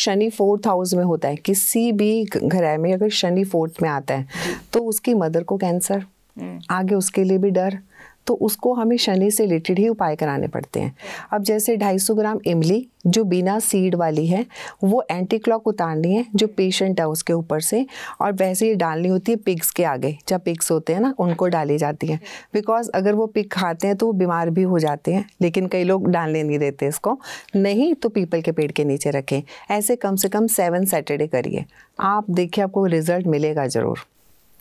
Shani fourth house में होता है किसी भी घर में अगर शनि फोर्थ में आता है तो उसकी मदर को कैंसर हम्म। आगे उसके लिए भी डर तो उसको हमें शनि से रिलेटेड ही उपाय कराने पड़ते हैं अब जैसे 250 ग्राम इमली जो बिना सीड वाली है वो एंटी क्लॉक उतारनी है जो पेशेंट है उसके ऊपर से और वैसे ही डालनी होती है पिग्स के आगे जब पिग्स होते हैं ना उनको डाली जाती है बिकॉज अगर वो पिग खाते हैं तो वो बीमार भी हो जाते हैं लेकिन कई लोग डालने नहीं देते इसको नहीं तो पीपल के पेड़ के नीचे रखें ऐसे कम से कम सेवन सैटरडे करिए आप देखिए आपको रिजल्ट मिलेगा ज़रूर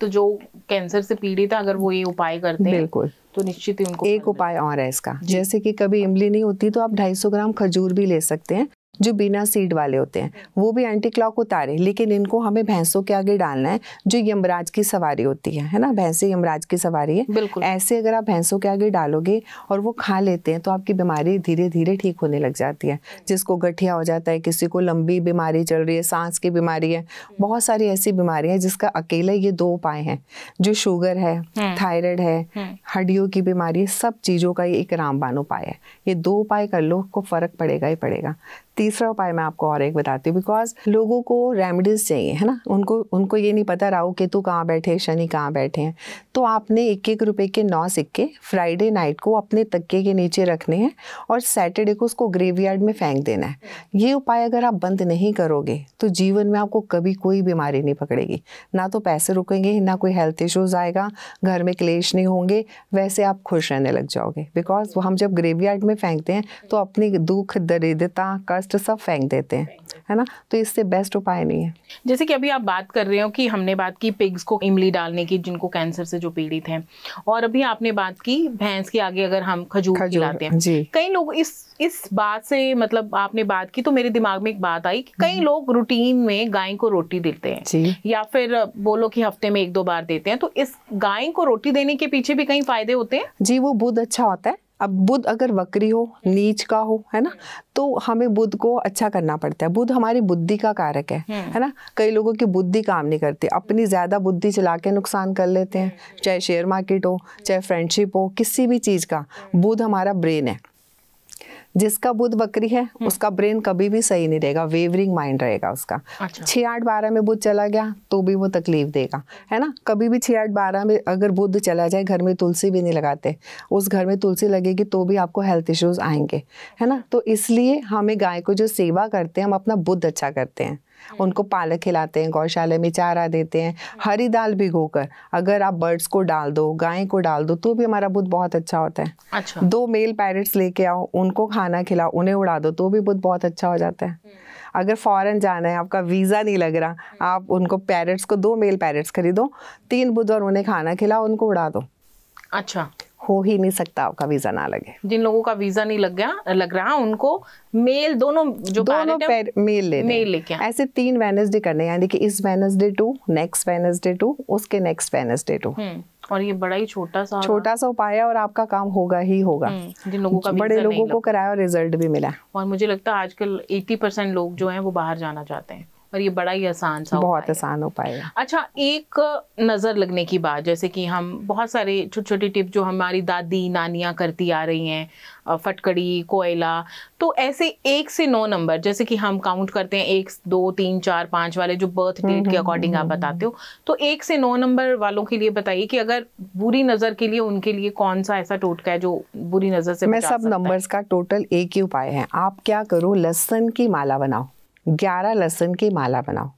तो जो कैंसर से पीड़ित है अगर वो ये उपाय करते हैं बिल्कुल तो निश्चित ही उनको एक उपाय और है इसका जैसे कि कभी इमली नहीं होती तो आप 250 ग्राम खजूर भी ले सकते हैं जो बिना सीड वाले होते हैं वो भी एंटी क्लॉक उतारे लेकिन इनको हमें भैंसों के आगे डालना है जो यमराज की सवारी होती है है ना भैंसे यमराज की सवारी है बिल्कुल ऐसे अगर आप भैंसों के आगे डालोगे और वो खा लेते हैं तो आपकी बीमारी धीरे धीरे ठीक होने लग जाती है जिसको गठिया हो जाता है किसी को लंबी बीमारी चल रही है सांस की बीमारी है बहुत सारी ऐसी है जिसका अकेला ये दो उपाय हैं जो शुगर है हम्म। थायराइड है हम्म। हड्डियों की बीमारी सब चीज़ों का ये एक रामबान उपाय है ये दो उपाय कर लो को फर्क पड़ेगा ही पड़ेगा तीसरा उपाय मैं आपको और एक बताती हूँ बिकॉज लोगों को रेमडीज़ चाहिए है ना उनको उनको ये नहीं पता राहु केतु कहाँ बैठे शनि कहाँ बैठे हैं तो आपने एक एक रुपये के नौ सिक्के फ्राइडे नाइट को अपने तक्के के नीचे रखने हैं और सैटरडे को उसको ग्रेवयार्ड में फेंक देना है ये उपाय अगर आप बंद नहीं करोगे तो जीवन में आपको कभी कोई बीमारी नहीं पकड़ेगी ना तो पैसे रुकेंगे ना कोई हेल्थ इश्यूज़ आएगा घर में क्लेश नहीं होंगे वैसे आप खुश रहने लग जाओगे बिकॉज हम जब ग्रेवयार्ड में फेंकते हैं तो अपनी दुख दरिद्रता कष्ट वेस्ट सब फेंक देते हैं है ना तो इससे बेस्ट उपाय नहीं है जैसे कि अभी आप बात कर रहे हो कि हमने बात की पिग्स को इमली डालने की जिनको कैंसर से जो पीड़ित हैं और अभी आपने बात की भैंस के आगे अगर हम खजूर, खिलाते हैं जी कई लोग इस इस बात से मतलब आपने बात की तो मेरे दिमाग में एक बात आई कि कई हम्म। लोग रूटीन में गाय को रोटी देते हैं या फिर बोलो कि हफ्ते में एक दो बार देते हैं तो इस गाय को रोटी देने के पीछे भी कई फायदे होते हैं जी वो बुध अच्छा होता है अब बुध अगर वक्री हो नीच का हो है ना तो हमें बुध को अच्छा करना पड़ता है बुध हमारी बुद्धि का कारक है हम्म। है ना कई लोगों की बुद्धि काम नहीं करती अपनी ज़्यादा बुद्धि चला के नुकसान कर लेते हैं हम्म। चाहे शेयर मार्केट हो चाहे फ्रेंडशिप हो किसी भी चीज़ का बुध हमारा ब्रेन है जिसका बुद्ध बकरी है हम्म। उसका ब्रेन कभी भी सही नहीं रहेगा वेवरिंग माइंड रहेगा उसका अच्छा। छह आठ बारह में बुद्ध चला गया तो भी वो तकलीफ देगा है ना कभी भी छह आठ बारह में अगर बुद्ध चला जाए घर में तुलसी भी नहीं लगाते उस घर में तुलसी लगेगी तो भी आपको हेल्थ इश्यूज आएंगे है ना तो इसलिए हमें गाय को जो सेवा करते हैं हम अपना बुद्ध अच्छा करते हैं हम्म। उनको पालक खिलाते हैं गौशाला में चारा देते हैं हम्म। हरी दाल भिगो कर अगर आप बर्ड्स को डाल दो गाय को डाल दो तो भी हमारा बुध बहुत अच्छा होता है अच्छा। दो मेल पैरट्स लेके आओ उनको खाना खिलाओ उन्हें उड़ा दो तो भी बुध बहुत अच्छा हो जाता है हम्म। अगर फॉरेन जाना है आपका वीज़ा नहीं लग रहा आप उनको पैरट्स को दो मेल पैरट्स खरीदो तीन बुध और उन्हें खाना खिलाओ उनको उड़ा दो अच्छा हो ही नहीं सकता आपका वीजा ना लगे जिन लोगों का वीजा नहीं लग गया लग रहा उनको मेल दोनों जो दोनों पैर, मेल ले मेल लेके ऐसे तीन वेनसडे करने यानी कि इस Wednesday to next Wednesday to उसके नेक्स्ट वेनसडे टू और ये बड़ा ही छोटा सा छोटा सा उपाय है और आपका काम होगा ही होगा हम्म, जिन लोगों का बड़े लोगों को कराया और रिजल्ट भी मिला और मुझे लगता है आजकल 80 परसेंट लोग जो हैं वो बाहर जाना चाहते हैं और ये बड़ा ही आसान सा बहुत आसान उपाय है अच्छा एक नज़र लगने की बात जैसे कि हम बहुत सारे छोटे छोटे टिप जो हमारी दादी नानियाँ करती आ रही हैं फटकड़ी कोयला तो ऐसे एक से नौ नंबर जैसे कि हम काउंट करते हैं एक दो तीन चार पाँच वाले जो बर्थ हम्म, डेट के हम्म, अकॉर्डिंग आप हम्म, बताते हो तो एक से नौ नंबर वालों के लिए बताइए कि अगर बुरी नज़र के लिए उनके लिए कौन सा ऐसा टोटका है जो बुरी नज़र से मैं सब नंबर्स का टोटल एक ही उपाय है आप क्या करो लहसन की माला बनाओ ग्यारह लहसन की माला बनाओ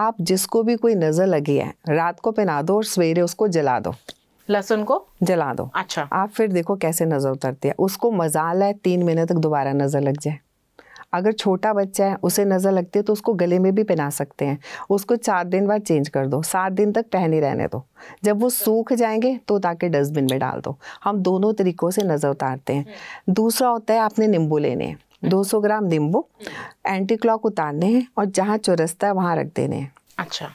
आप जिसको भी कोई नज़र लगी है रात को पहना दो और सवेरे उसको जला दो लहसुन को जला दो अच्छा आप फिर देखो कैसे नज़र उतरती है उसको मजाल है तीन महीने तक दोबारा नज़र लग जाए अगर छोटा बच्चा है उसे नज़र लगती है तो उसको गले में भी पहना सकते हैं उसको चार दिन बाद चेंज कर दो सात दिन तक पहने रहने दो जब वो सूख जाएंगे तो ताकि डस्टबिन में डाल दो हम दोनों तरीक़ों से नज़र उतारते हैं दूसरा होता है आपने नींबू लेने हैं 200 ग्राम नींबू एंटी क्लॉक उतारने हैं और जहाँ चौरस्ता है वहाँ रख देने हैं अच्छा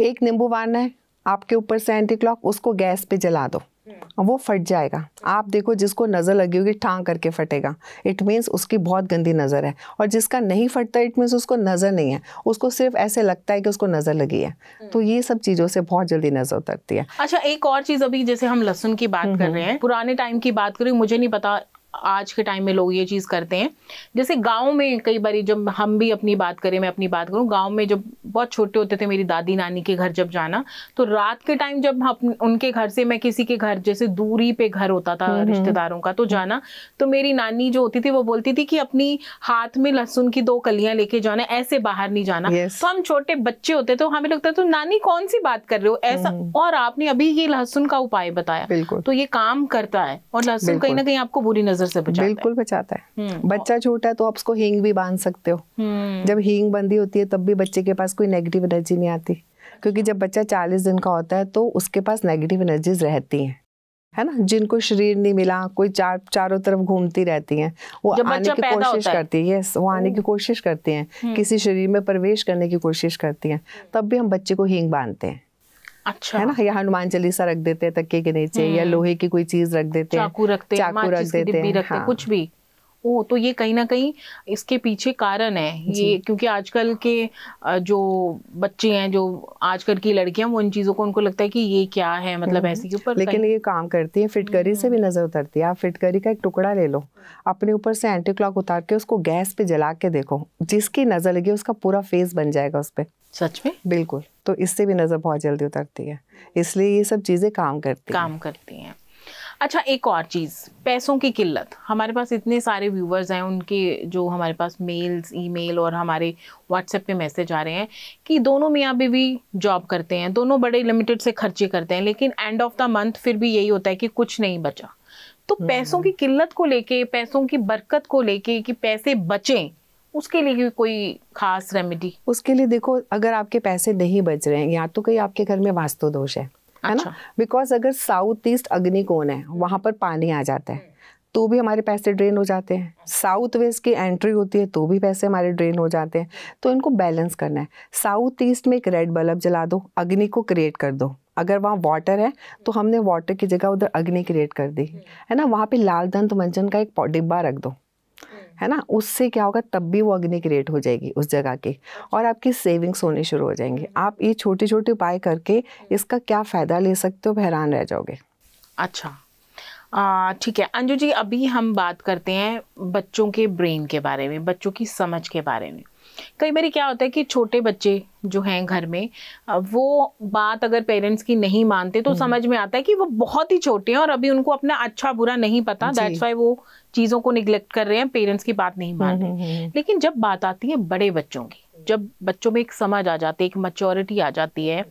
एक नींबू बारना है आपके ऊपर से एंटी क्लॉक उसको गैस पे जला दो हम्म। वो फट जाएगा आप देखो जिसको नज़र लगी होगी ठांग करके फटेगा इट मीन्स उसकी बहुत गंदी नज़र है और जिसका नहीं फटता इट मीन्स उसको नज़र नहीं है उसको सिर्फ ऐसे लगता है कि उसको नज़र लगी है हम्म। तो ये सब चीज़ों से बहुत जल्दी नज़र उतरती है अच्छा एक और चीज़ अभी जैसे हम लहसुन की बात कर रहे हैं पुराने टाइम की बात करें मुझे नहीं पता आज के टाइम में लोग ये चीज़ करते हैं जैसे गांव में कई बार जब हम भी अपनी बात करें मैं अपनी बात करूं गांव में जब बहुत छोटे होते थे मेरी दादी नानी के घर जब जाना तो रात के टाइम जब हम उनके घर से मैं किसी के घर जैसे दूरी पे घर होता था हम्म, हम्म। रिश्तेदारों का तो जाना तो मेरी नानी जो होती थी वो बोलती थी कि अपनी हाथ में लहसुन की दो कलियां लेके जाना ऐसे बाहर नहीं जाना तो हम छोटे बच्चे होते तो हमें लगता था नानी कौन सी बात कर रहे हो ऐसा हम्म, और आपने अभी ये लहसुन का उपाय बताया तो ये काम करता है और लहसुन कहीं ना कहीं आपको बुरी नजर नजर से बचाता बिल्कुल है। बचाता है हम्म, बच्चा छोटा है तो आप उसको हींग भी बांध सकते हो हम्म। जब हींग बंदी होती है तब भी बच्चे के पास कोई नेगेटिव एनर्जी नहीं आती क्योंकि जब बच्चा चालीस दिन का होता है तो उसके पास नेगेटिव एनर्जीज रहती हैं है ना जिनको शरीर नहीं मिला कोई चार चारों तरफ घूमती रहती हैं वो आने की कोशिश करती है यस वो आने की कोशिश करती हैं हम्म। किसी शरीर में प्रवेश करने की कोशिश करती हैं तब भी हम बच्चे को हींग बांधते हैं अच्छा है ना या हनुमान चालीसा रख देते हैं तकिए के नीचे या हम्म। लोहे की कोई चीज रख देते हैं चाकू रखते हैं चाकू रख देते हैं हाँ। कुछ भी ओ तो ये कहीं ना कहीं इसके पीछे कारण है ये क्योंकि आजकल के जो बच्चे हैं जो आजकल की लड़कियां वो इन चीजों को उनको लगता है कि ये क्या है मतलब हम्म। ऐसे के ऊपर लेकिन ये काम करती है फिटकरी से भी हम्म। नजर उतरती है आप फिटकरी का एक टुकड़ा ले लो अपने ऊपर से एंटी क्लॉक उतार के उसको गैस पे जला के देखो जिसकी नजर लगी उसका पूरा फेस बन जाएगा उस पर सच में बिल्कुल तो इससे भी नज़र बहुत जल्दी उतरती है इसलिए ये सब चीज़ें काम करती काम करती हैं अच्छा एक और चीज़ पैसों की किल्लत हमारे पास इतने सारे व्यूवर्स हैं उनके जो हमारे पास मेल्स ईमेल और हमारे व्हाट्सएप पे मैसेज आ रहे हैं कि दोनों मियाँ बीवी जॉब करते हैं दोनों बड़े लिमिटेड से खर्चे करते हैं लेकिन एंड ऑफ द मंथ फिर भी यही होता है कि कुछ नहीं बचा तो हम्म। पैसों की किल्लत को लेके पैसों की बरकत को लेके कि पैसे बचें उसके लिए कोई खास रेमेडी उसके लिए देखो अगर आपके पैसे नहीं बच रहे हैं या तो कहीं आपके घर में वास्तु दोष है है ना बिकॉज अच्छा। अगर साउथ ईस्ट अग्निकोण है वहाँ पर पानी आ जाता है तो भी हमारे पैसे ड्रेन हो जाते हैं साउथ वेस्ट की एंट्री होती है तो भी पैसे हमारे ड्रेन हो जाते हैं तो इनको बैलेंस करना है साउथ ईस्ट में एक रेड बल्ब जला दो अग्नि को क्रिएट कर दो अगर वहाँ वाटर है तो हमने वाटर की जगह उधर अग्नि क्रिएट कर दी है ना वहाँ पे लाल दंत मंजन का एक डिब्बा रख दो है ना उससे क्या होगा तब भी वो अग्नि क्रिएट हो जाएगी उस जगह की और आपकी सेविंग्स होने शुरू हो जाएंगे हम्म। आप ये छोटे छोटे उपाय करके हम्म। इसका क्या फ़ायदा ले सकते हो हैरान रह जाओगे अच्छा ठीक है अंजू जी अभी हम बात करते हैं बच्चों के ब्रेन के बारे में बच्चों की समझ के बारे में कई बार क्या होता है कि छोटे बच्चे जो हैं घर में वो बात अगर पेरेंट्स की नहीं मानते तो हम्म। समझ में आता है कि वो बहुत ही छोटे हैं और अभी उनको अपना अच्छा बुरा नहीं पता दैट्स वाई वो चीज़ों को निग्लेक्ट कर रहे हैं पेरेंट्स की बात नहीं मान हम्म, रहे हम्म, लेकिन जब बात आती है बड़े बच्चों की जब बच्चों में एक समझ आ जाती है एक मच्योरिटी आ जाती है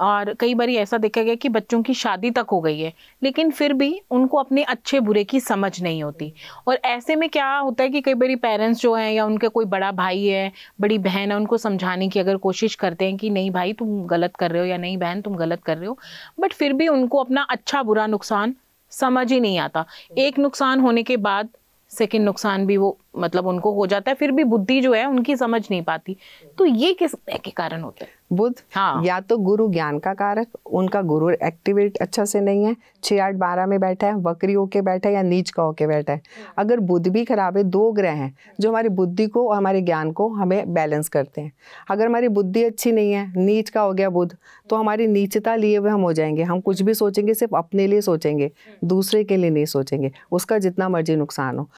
और कई बार ऐसा देखा गया कि बच्चों की शादी तक हो गई है लेकिन फिर भी उनको अपने अच्छे बुरे की समझ नहीं होती और ऐसे में क्या होता है कि कई बार पेरेंट्स जो हैं या उनके कोई बड़ा भाई है बड़ी बहन है उनको समझाने की अगर कोशिश करते हैं कि नहीं भाई तुम गलत कर रहे हो या नहीं बहन तुम गलत कर रहे हो बट फिर भी उनको अपना अच्छा बुरा नुकसान समझ ही नहीं आता एक नुकसान होने के बाद सेकेंड नुकसान भी वो मतलब उनको हो जाता है फिर भी बुद्धि जो है उनकी समझ नहीं पाती तो ये किस के कारण होता है बुद्ध हाँ या तो गुरु ज्ञान का कारक उनका गुरु एक्टिवेट अच्छा से नहीं है छः आठ बारह में बैठा है वक्री होके बैठा है या नीच का होके बैठा है हाँ। अगर बुद्ध भी खराब है दो ग्रह हैं जो हमारी बुद्धि को और हमारे ज्ञान को हमें बैलेंस करते हैं अगर हमारी बुद्धि अच्छी नहीं है नीच का हो गया बुद्ध तो हमारी नीचता लिए हुए हम हो जाएंगे हम कुछ भी सोचेंगे सिर्फ अपने लिए सोचेंगे हाँ। दूसरे के लिए नहीं सोचेंगे उसका जितना मर्जी नुकसान हो